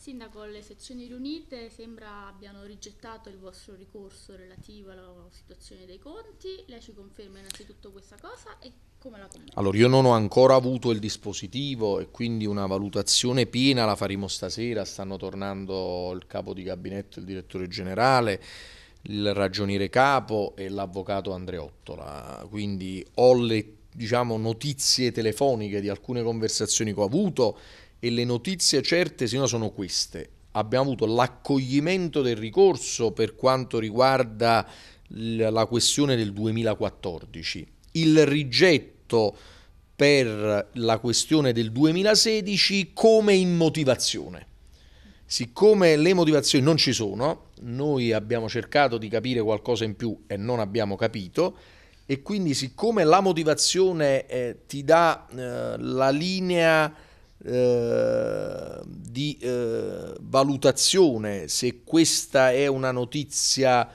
Sindaco, le sezioni riunite sembra abbiano rigettato il vostro ricorso relativo alla situazione dei conti. Lei ci conferma innanzitutto questa cosa e come la commenta? Allora, io non ho ancora avuto il dispositivo e quindi una valutazione piena la faremo stasera. Stanno tornando il capo di gabinetto, il direttore generale, il ragioniere capo e l'avvocato Andreottola. Quindi ho le diciamo, notizie telefoniche di alcune conversazioni che ho avuto e le notizie certe sino sono queste. Abbiamo avuto l'accoglimento del ricorso per quanto riguarda la questione del 2014, il rigetto per la questione del 2016 come in motivazione. Siccome le motivazioni non ci sono, noi abbiamo cercato di capire qualcosa in più e non abbiamo capito, e quindi siccome la motivazione eh, ti dà eh, la linea eh, di eh, valutazione se questa è una notizia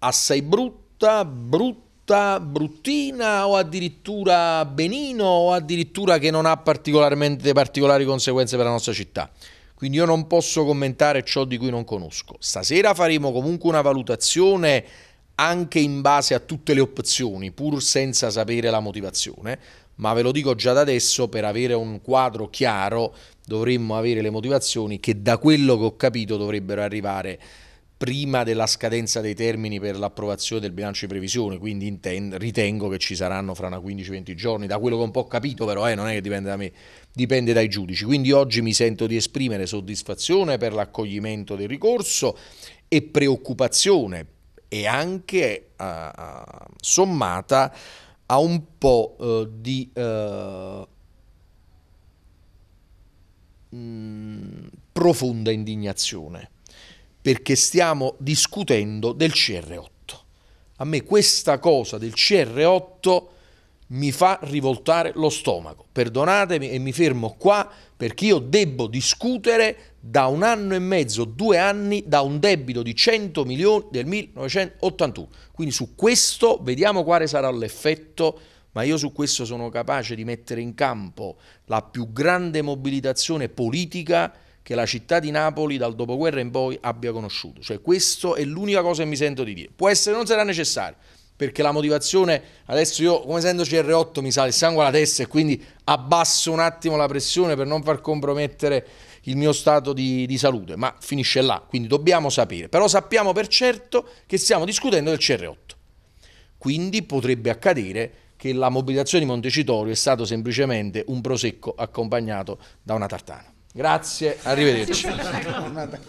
assai brutta, brutta, bruttina o addirittura benino o addirittura che non ha particolarmente particolari conseguenze per la nostra città. Quindi io non posso commentare ciò di cui non conosco. Stasera faremo comunque una valutazione anche in base a tutte le opzioni, pur senza sapere la motivazione, ma ve lo dico già da adesso per avere un quadro chiaro dovremmo avere le motivazioni che da quello che ho capito dovrebbero arrivare prima della scadenza dei termini per l'approvazione del bilancio di previsione, quindi intendo, ritengo che ci saranno fra una 15-20 giorni, da quello che ho un po' capito però, eh, non è che dipende da me, dipende dai giudici. Quindi oggi mi sento di esprimere soddisfazione per l'accoglimento del ricorso e preoccupazione e anche eh, sommata ha un po' uh, di uh, profonda indignazione perché stiamo discutendo del CR8. A me questa cosa del CR8 mi fa rivoltare lo stomaco. Perdonatemi e mi fermo qua perché io debbo discutere da un anno e mezzo, due anni, da un debito di 100 milioni del 1981. Quindi su questo vediamo quale sarà l'effetto, ma io su questo sono capace di mettere in campo la più grande mobilitazione politica che la città di Napoli dal dopoguerra in poi abbia conosciuto. Cioè questo è l'unica cosa che mi sento di dire. Può essere non sarà necessario perché la motivazione adesso io come essendo CR8 mi sale il sangue alla testa e quindi abbasso un attimo la pressione per non far compromettere il mio stato di, di salute, ma finisce là, quindi dobbiamo sapere, però sappiamo per certo che stiamo discutendo del CR8, quindi potrebbe accadere che la mobilitazione di Montecitorio è stato semplicemente un prosecco accompagnato da una tartana. Grazie, arrivederci.